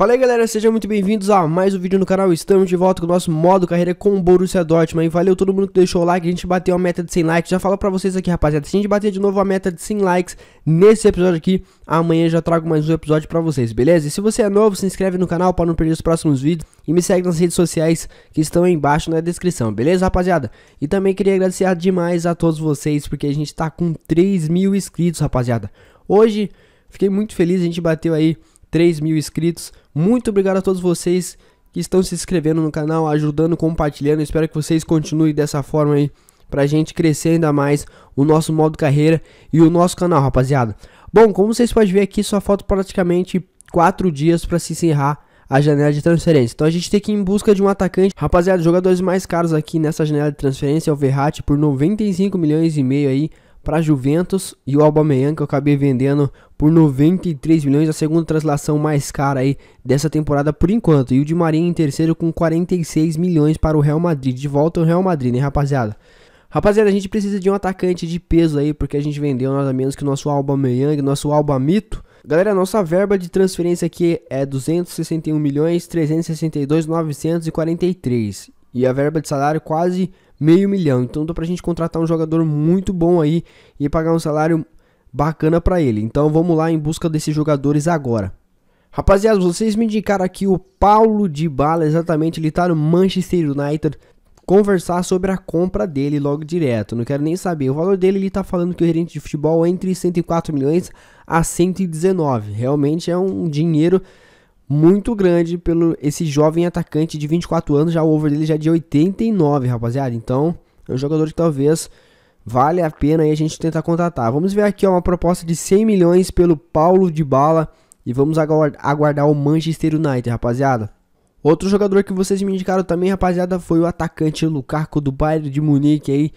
Fala aí galera, sejam muito bem-vindos a mais um vídeo no canal, estamos de volta com o nosso modo carreira com o Borussia Dortmund Valeu todo mundo que deixou o like, a gente bateu a meta de 100 likes, já falo pra vocês aqui rapaziada, se a gente bater de novo a meta de 100 likes nesse episódio aqui Amanhã já trago mais um episódio pra vocês, beleza? E se você é novo, se inscreve no canal pra não perder os próximos vídeos E me segue nas redes sociais que estão aí embaixo na descrição, beleza rapaziada? E também queria agradecer demais a todos vocês, porque a gente tá com 3 mil inscritos rapaziada Hoje, fiquei muito feliz, a gente bateu aí 3 mil inscritos. Muito obrigado a todos vocês que estão se inscrevendo no canal, ajudando, compartilhando. Espero que vocês continuem dessa forma aí pra gente crescer ainda mais o nosso modo carreira e o nosso canal, rapaziada. Bom, como vocês podem ver aqui, só falta praticamente 4 dias para se encerrar a janela de transferência. Então a gente tem que ir em busca de um atacante. Rapaziada, jogadores mais caros aqui nessa janela de transferência é o Verratti por 95 milhões e meio aí para Juventus e o Aubameyang que eu acabei vendendo por 93 milhões, a segunda translação mais cara aí dessa temporada por enquanto. E o Di Maria em terceiro com 46 milhões para o Real Madrid. De volta ao Real Madrid, né, rapaziada? Rapaziada, a gente precisa de um atacante de peso aí, porque a gente vendeu nada menos que o nosso Alba Meyang, nosso Alba Mito. Galera, nossa verba de transferência aqui é 261 milhões 362 943 e a verba de salário quase meio milhão. Então dá pra gente contratar um jogador muito bom aí e pagar um salário bacana para ele. Então vamos lá em busca desses jogadores agora. Rapaziada, vocês me indicaram aqui o Paulo de Bala, exatamente, ele tá no Manchester United, conversar sobre a compra dele logo direto. Não quero nem saber. O valor dele, ele tá falando que o gerente de futebol é entre 104 milhões a 119. Realmente é um dinheiro muito grande pelo esse jovem atacante de 24 anos, já o over dele já é de 89, rapaziada. Então, é um jogador que talvez Vale a pena aí a gente tentar contratar. Vamos ver aqui ó, uma proposta de 100 milhões pelo Paulo de Bala e vamos aguardar o Manchester United, rapaziada. Outro jogador que vocês me indicaram também, rapaziada, foi o atacante Lukaku do Bayern de Munique aí,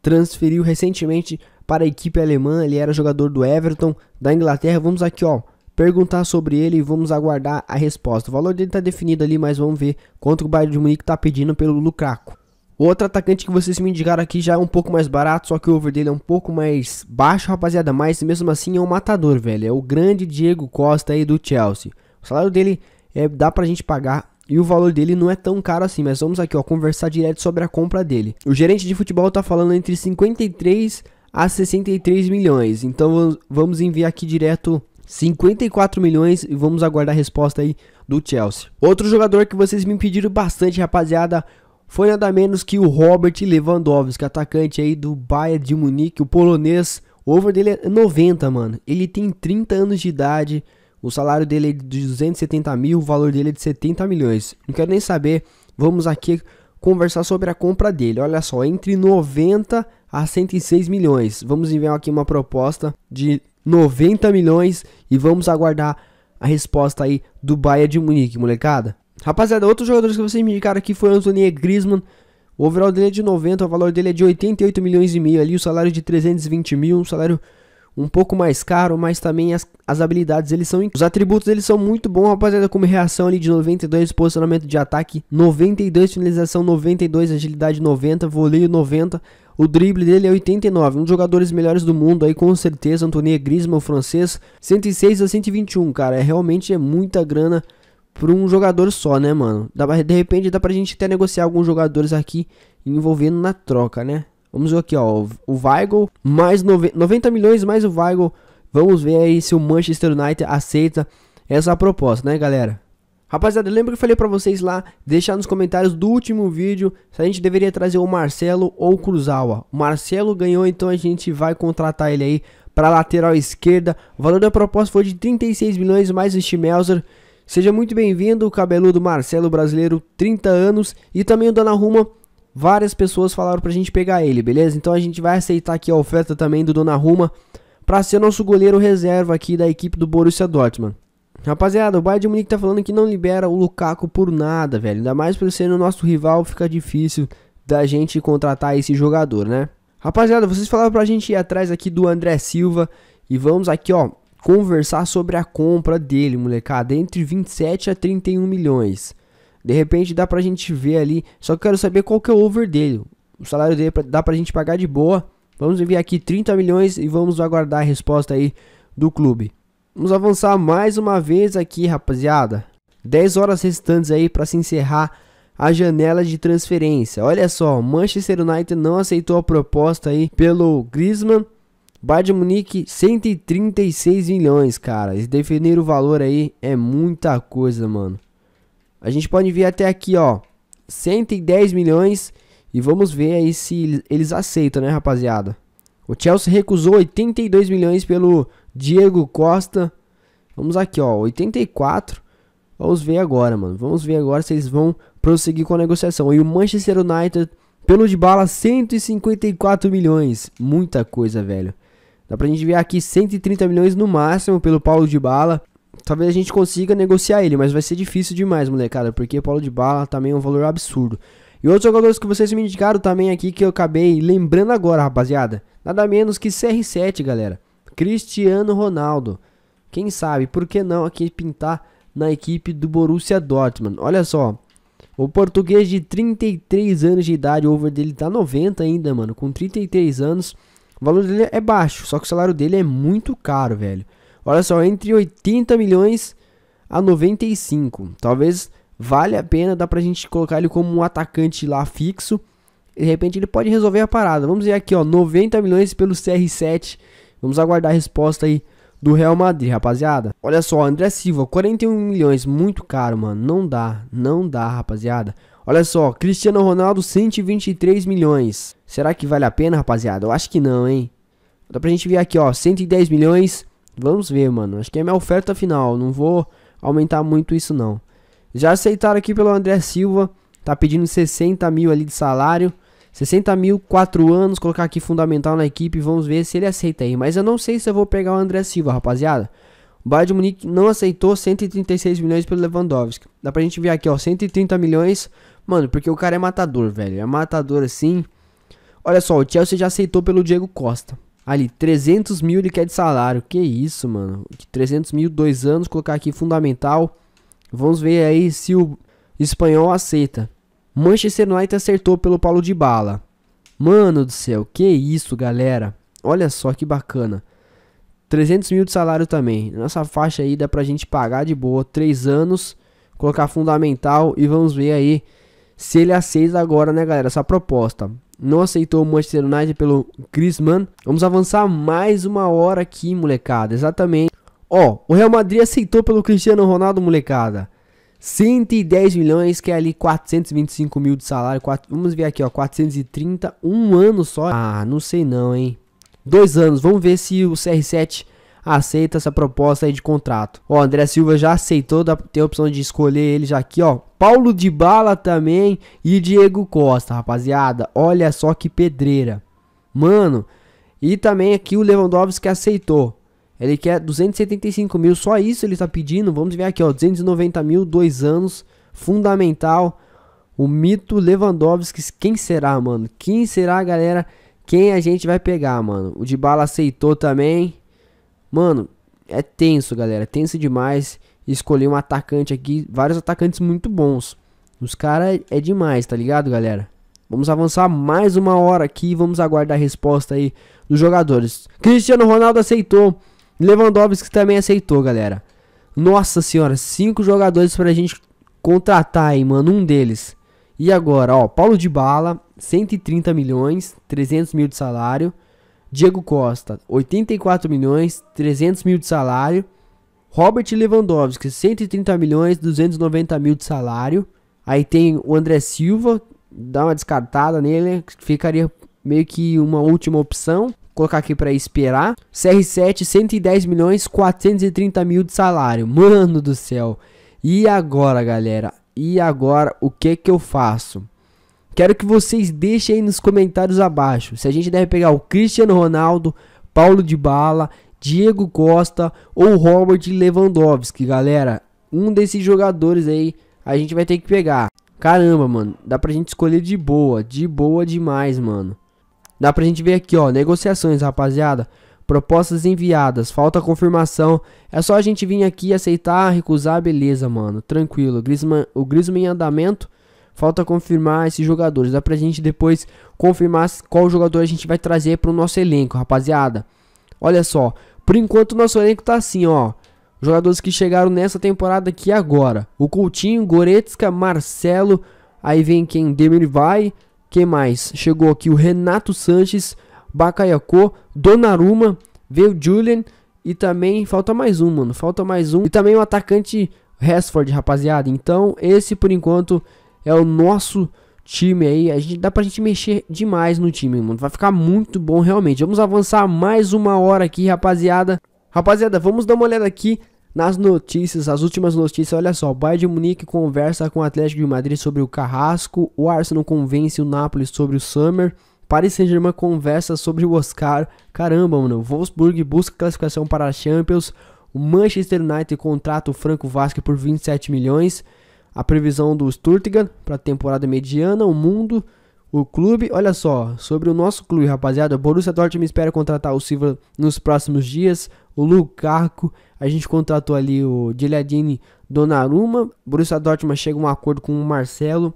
transferiu recentemente para a equipe alemã, ele era jogador do Everton da Inglaterra. Vamos aqui, ó, perguntar sobre ele e vamos aguardar a resposta. O valor dele está definido ali, mas vamos ver quanto o Bayern de Munique está pedindo pelo Lukaku. O outro atacante que vocês me indicaram aqui já é um pouco mais barato, só que o over dele é um pouco mais baixo, rapaziada. Mas mesmo assim é um matador, velho. É o grande Diego Costa aí do Chelsea. O salário dele é, dá pra gente pagar e o valor dele não é tão caro assim, mas vamos aqui ó, conversar direto sobre a compra dele. O gerente de futebol tá falando entre 53 a 63 milhões, então vamos enviar aqui direto 54 milhões e vamos aguardar a resposta aí do Chelsea. Outro jogador que vocês me pediram bastante, rapaziada, foi nada menos que o Robert Lewandowski, atacante aí do Bayern de Munique, o polonês. O over dele é 90, mano. Ele tem 30 anos de idade, o salário dele é de 270 mil, o valor dele é de 70 milhões. Não quero nem saber, vamos aqui conversar sobre a compra dele. Olha só, entre 90 a 106 milhões. Vamos enviar aqui uma proposta de 90 milhões e vamos aguardar a resposta aí do Bayern de Munique, molecada. Rapaziada, outros jogadores que vocês me indicaram aqui foi o Anthony Griezmann. O overall dele é de 90, o valor dele é de 88 milhões e meio ali, o salário de 320 mil, um salário um pouco mais caro, mas também as, as habilidades eles são os atributos eles são muito bons, rapaziada, como reação ali de 92, posicionamento de ataque 92, finalização 92, agilidade 90, voleio 90. O drible dele é 89, um dos jogadores melhores do mundo aí com certeza, Antonia Griezmann, o francês, 106 a 121, cara, é realmente é muita grana por um jogador só, né, mano? de repente dá pra gente até negociar alguns jogadores aqui envolvendo na troca, né? Vamos ver aqui, ó. O Weigl, mais 90 milhões mais o Weigl. Vamos ver aí se o Manchester United aceita essa proposta, né, galera? Rapaziada, lembra que eu falei pra vocês lá, deixar nos comentários do último vídeo se a gente deveria trazer o Marcelo ou o Cruzawa. O Marcelo ganhou, então a gente vai contratar ele aí pra lateral esquerda. O valor da proposta foi de 36 milhões mais o Schmelzer. Seja muito bem-vindo, o cabeludo Marcelo Brasileiro, 30 anos, e também o Dona Ruma. Várias pessoas falaram pra gente pegar ele, beleza? Então a gente vai aceitar aqui a oferta também do Dona Ruma pra ser nosso goleiro reserva aqui da equipe do Borussia Dortmund. Rapaziada, o Bayern de Munique tá falando que não libera o Lukaku por nada, velho. Ainda mais por ser o nosso rival, fica difícil da gente contratar esse jogador, né? Rapaziada, vocês falaram pra gente ir atrás aqui do André Silva e vamos aqui, ó, conversar sobre a compra dele, molecada, entre 27 a 31 milhões. De repente dá pra gente ver ali, só quero saber qual que é o over dele. O salário dele é dá pra gente pagar de boa. Vamos enviar aqui 30 milhões e vamos aguardar a resposta aí do clube. Vamos avançar mais uma vez aqui, rapaziada. 10 horas restantes aí para se encerrar a janela de transferência. Olha só, Manchester United não aceitou a proposta aí pelo Griezmann Bayern de Munique, 136 milhões, cara. E definir o valor aí é muita coisa, mano. A gente pode vir até aqui, ó. 110 milhões. E vamos ver aí se eles aceitam, né, rapaziada? O Chelsea recusou 82 milhões pelo Diego Costa. Vamos aqui, ó. 84. Vamos ver agora, mano. Vamos ver agora se eles vão prosseguir com a negociação. E o Manchester United, pelo de bala, 154 milhões. Muita coisa, velho. Dá pra gente ver aqui 130 milhões no máximo pelo Paulo de Bala. Talvez a gente consiga negociar ele, mas vai ser difícil demais, molecada, porque Paulo de Bala também é um valor absurdo. E outros jogadores que vocês me indicaram também aqui que eu acabei lembrando agora, rapaziada. Nada menos que CR7, galera. Cristiano Ronaldo. Quem sabe, por que não aqui pintar na equipe do Borussia Dortmund? Olha só. O português de 33 anos de idade, o over dele tá 90 ainda, mano. Com 33 anos o valor dele é baixo, só que o salário dele é muito caro, velho. Olha só, entre 80 milhões a 95. Talvez valha a pena, dá pra gente colocar ele como um atacante lá fixo. De repente ele pode resolver a parada. Vamos ver aqui, ó, 90 milhões pelo CR7. Vamos aguardar a resposta aí do Real Madrid, rapaziada. Olha só, André Silva, 41 milhões, muito caro, mano. Não dá, não dá, rapaziada. Olha só, Cristiano Ronaldo, 123 milhões. Será que vale a pena, rapaziada? Eu acho que não, hein? Dá pra gente ver aqui, ó, 110 milhões. Vamos ver, mano. Acho que é minha oferta final. Não vou aumentar muito isso, não. Já aceitaram aqui pelo André Silva. Tá pedindo 60 mil ali de salário. 60 mil, 4 anos. Colocar aqui fundamental na equipe. Vamos ver se ele aceita aí. Mas eu não sei se eu vou pegar o André Silva, rapaziada. O Bayern de Munique não aceitou 136 milhões pelo Lewandowski. Dá pra gente ver aqui, ó, 130 milhões. Mano, porque o cara é matador, velho. É matador assim. Olha só, o Chelsea já aceitou pelo Diego Costa. Ali, 300 mil ele quer de salário. Que isso, mano. 300 mil, dois anos, colocar aqui fundamental. Vamos ver aí se o espanhol aceita. Manchester United acertou pelo Paulo de Bala. Mano do céu, que isso, galera. Olha só que bacana. 300 mil de salário também. Nessa faixa aí dá pra gente pagar de boa. 3 anos, colocar fundamental e vamos ver aí se ele aceita agora, né, galera, essa proposta não aceitou o Manchester United pelo Griezmann. Vamos avançar mais uma hora aqui, molecada. Exatamente. Ó, o Real Madrid aceitou pelo Cristiano Ronaldo, molecada. 110 milhões, que é ali 425 mil de salário. vamos ver aqui, ó. 430, um ano só. Ah, não sei não, hein. Dois anos. Vamos ver se o CR7 aceita essa proposta aí de contrato. Ó, André Silva já aceitou, dá, tem a opção de escolher ele já aqui, ó. Paulo de Bala também e Diego Costa, rapaziada. Olha só que pedreira. Mano, e também aqui o Lewandowski aceitou. Ele quer 275 mil, só isso ele tá pedindo. Vamos ver aqui, ó, 290 mil, dois anos, fundamental. O mito Lewandowski, quem será, mano? Quem será, galera? Quem a gente vai pegar, mano? O de bala aceitou também. Mano, é tenso, galera. É tenso demais. Escolher um atacante aqui. Vários atacantes muito bons. Os caras é demais, tá ligado, galera? Vamos avançar mais uma hora aqui. Vamos aguardar a resposta aí dos jogadores. Cristiano Ronaldo aceitou. Lewandowski também aceitou, galera. Nossa senhora, cinco jogadores pra gente contratar aí, mano. Um deles. E agora, ó, Paulo de Bala, 130 milhões, 300 mil de salário. Diego Costa, 84 milhões 300 mil de salário. Robert Lewandowski, 130 milhões 290 mil de salário. Aí tem o André Silva, dá uma descartada nele, ficaria meio que uma última opção. Vou colocar aqui para esperar. CR7, 110 milhões 430 mil de salário. Mano do céu. E agora, galera? E agora o que que eu faço? Quero que vocês deixem aí nos comentários abaixo se a gente deve pegar o Cristiano Ronaldo, Paulo de Bala, Diego Costa ou Robert Lewandowski, galera. Um desses jogadores aí a gente vai ter que pegar. Caramba, mano, dá pra gente escolher de boa, de boa demais, mano. Dá pra gente ver aqui, ó, negociações, rapaziada. Propostas enviadas, falta confirmação. É só a gente vir aqui, aceitar, recusar, beleza, mano. Tranquilo. Griezmann, o Griezmann em andamento Falta confirmar esses jogadores. Dá pra gente depois confirmar qual jogador a gente vai trazer pro nosso elenco, rapaziada. Olha só, por enquanto o nosso elenco tá assim, ó. Jogadores que chegaram nessa temporada aqui agora. O Coutinho, Goretzka, Marcelo, aí vem quem? Demir vai. Quem mais? Chegou aqui o Renato Sanches, Bakayoko, Donnarumma, veio Julian e também falta mais um, mano. Falta mais um. E também o atacante Rashford, rapaziada. Então, esse por enquanto é o nosso time aí. A gente dá pra gente mexer demais no time, mano. Vai ficar muito bom realmente. Vamos avançar mais uma hora aqui, rapaziada. Rapaziada, vamos dar uma olhada aqui nas notícias, as últimas notícias, olha só, o Bayern de Munique conversa com o Atlético de Madrid sobre o Carrasco, o Arsenal convence o Napoli sobre o Summer, Paris Saint-Germain conversa sobre o Oscar, caramba, mano, Wolfsburg busca classificação para a Champions, o Manchester United contrata o Franco Vasque por 27 milhões, a previsão do Sturtigan para a temporada mediana, o mundo, o clube. Olha só, sobre o nosso clube, rapaziada, Borussia Dortmund espera contratar o Silva nos próximos dias, o Lukaku, a gente contratou ali o Giladini Donnarumma, Borussia Dortmund chega a um acordo com o Marcelo,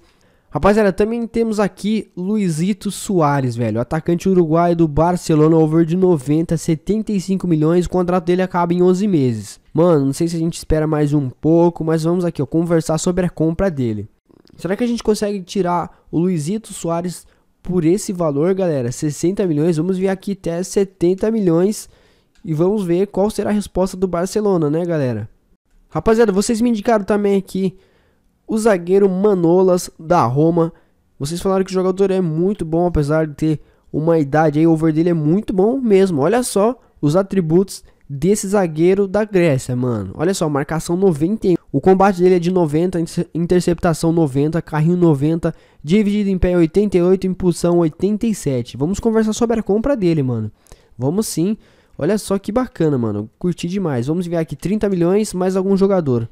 Rapaziada, também temos aqui Luizito Soares, velho. Atacante uruguaio do Barcelona, over de 90, 75 milhões. O contrato dele acaba em 11 meses. Mano, não sei se a gente espera mais um pouco, mas vamos aqui, ó, conversar sobre a compra dele. Será que a gente consegue tirar o Luizito Soares por esse valor, galera? 60 milhões, vamos vir aqui até 70 milhões e vamos ver qual será a resposta do Barcelona, né, galera? Rapaziada, vocês me indicaram também aqui o zagueiro Manolas da Roma. Vocês falaram que o jogador é muito bom, apesar de ter uma idade aí, o over dele é muito bom mesmo. Olha só os atributos desse zagueiro da Grécia, mano. Olha só, marcação 91. O combate dele é de 90, interceptação 90, carrinho 90, dividido em pé 88, impulsão 87. Vamos conversar sobre a compra dele, mano. Vamos sim. Olha só que bacana, mano. Curti demais. Vamos enviar aqui 30 milhões mais algum jogador.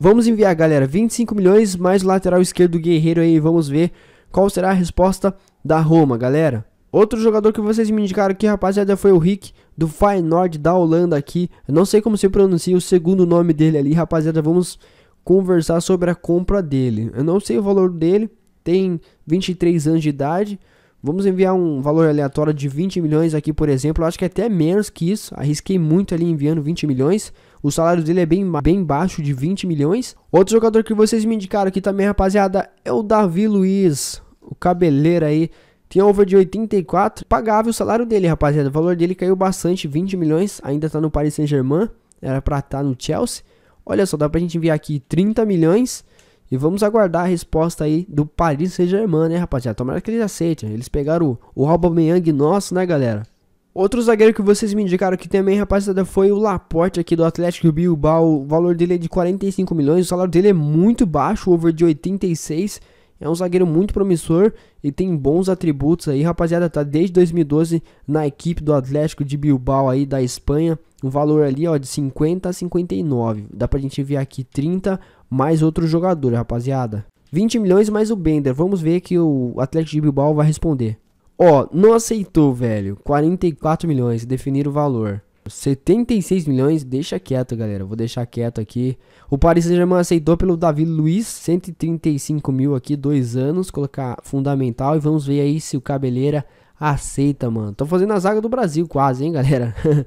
Vamos enviar, galera, 25 milhões mais o lateral esquerdo do Guerreiro aí. Vamos ver qual será a resposta da Roma, galera. Outro jogador que vocês me indicaram aqui, rapaziada, foi o Rick do Feyenoord da Holanda aqui. Eu não sei como se pronuncia o segundo nome dele ali, rapaziada. Vamos conversar sobre a compra dele. Eu não sei o valor dele, tem 23 anos de idade. Vamos enviar um valor aleatório de 20 milhões aqui, por exemplo. Eu acho que é até menos que isso. Arrisquei muito ali enviando 20 milhões. O salário dele é bem, bem baixo, de 20 milhões. Outro jogador que vocês me indicaram aqui também, rapaziada, é o Davi Luiz, o cabeleiro aí. Tem over de 84, pagável o salário dele, rapaziada. O valor dele caiu bastante, 20 milhões. Ainda tá no Paris Saint-Germain, era pra estar tá no Chelsea. Olha só, dá pra gente enviar aqui 30 milhões e vamos aguardar a resposta aí do Paris Saint-Germain, né, rapaziada? Tomara que eles aceitem. Eles pegaram o, o Aubameyang nosso, né, galera? Outro zagueiro que vocês me indicaram aqui também, rapaziada, foi o Laporte aqui do Atlético Bilbao. O valor dele é de 45 milhões, o salário dele é muito baixo, over de 86 milhões é um zagueiro muito promissor e tem bons atributos aí, rapaziada. Tá desde 2012 na equipe do Atlético de Bilbao aí da Espanha. O valor ali, ó, de 50 a 59. Dá pra gente ver aqui 30 mais outro jogador, rapaziada. 20 milhões mais o Bender. Vamos ver que o Atlético de Bilbao vai responder. Ó, não aceitou, velho. 44 milhões, definir o valor. 76 milhões, deixa quieto, galera. Vou deixar quieto aqui. O Paris Saint-Germain aceitou pelo Davi Luiz, 135 mil aqui, dois anos. Colocar fundamental e vamos ver aí se o Cabeleira aceita, mano. Tô fazendo a zaga do Brasil quase, hein, galera.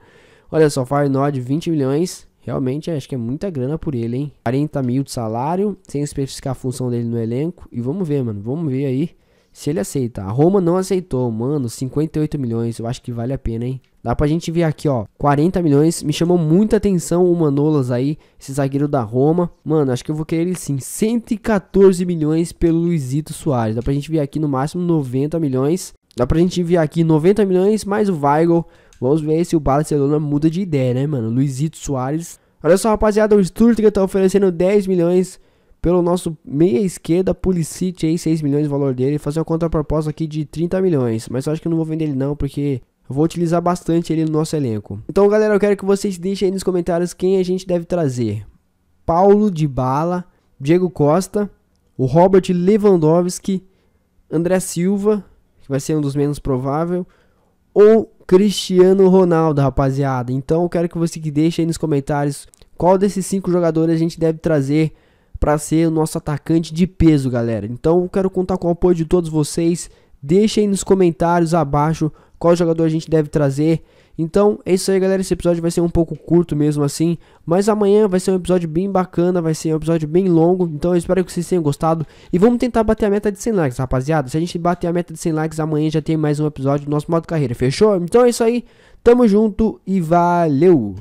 Olha só, Farnod, 20 milhões. Realmente, acho que é muita grana por ele, hein? 40 mil de salário, sem especificar a função dele no elenco. E vamos ver, mano. Vamos ver aí se ele aceita. A Roma não aceitou, mano. 58 milhões, eu acho que vale a pena, hein? Dá pra gente ver aqui, ó. 40 milhões. Me chamou muita atenção o Manolas aí, esse zagueiro da Roma. Mano, acho que eu vou querer ele sim. 114 milhões pelo Luizito Soares. Dá pra gente ver aqui no máximo 90 milhões. Dá pra gente ver aqui 90 milhões mais o Weigl. Vamos ver se o Barcelona muda de ideia, né, mano? Luizito Soares. Olha só, rapaziada, o Stuttgart tá oferecendo 10 milhões pelo nosso meia esquerda, Pulisic aí, 6 milhões o valor dele, fazer uma contraproposta aqui de 30 milhões, mas eu acho que eu não vou vender ele não, porque eu vou utilizar bastante ele no nosso elenco. Então, galera, eu quero que vocês deixem aí nos comentários quem a gente deve trazer. Paulo de Bala, Diego Costa, o Robert Lewandowski, André Silva, que vai ser um dos menos provável, ou Cristiano Ronaldo, rapaziada. Então, eu quero que você deixe aí nos comentários qual desses cinco jogadores a gente deve trazer para ser o nosso atacante de peso, galera. Então, quero contar com o apoio de todos vocês. Deixem nos comentários abaixo qual jogador a gente deve trazer. Então é isso aí, galera. Esse episódio vai ser um pouco curto mesmo assim. Mas amanhã vai ser um episódio bem bacana, vai ser um episódio bem longo. Então eu espero que vocês tenham gostado. E vamos tentar bater a meta de 100 likes, rapaziada. Se a gente bater a meta de 100 likes, amanhã já tem mais um episódio do nosso modo carreira, fechou? Então é isso aí. Tamo junto e valeu!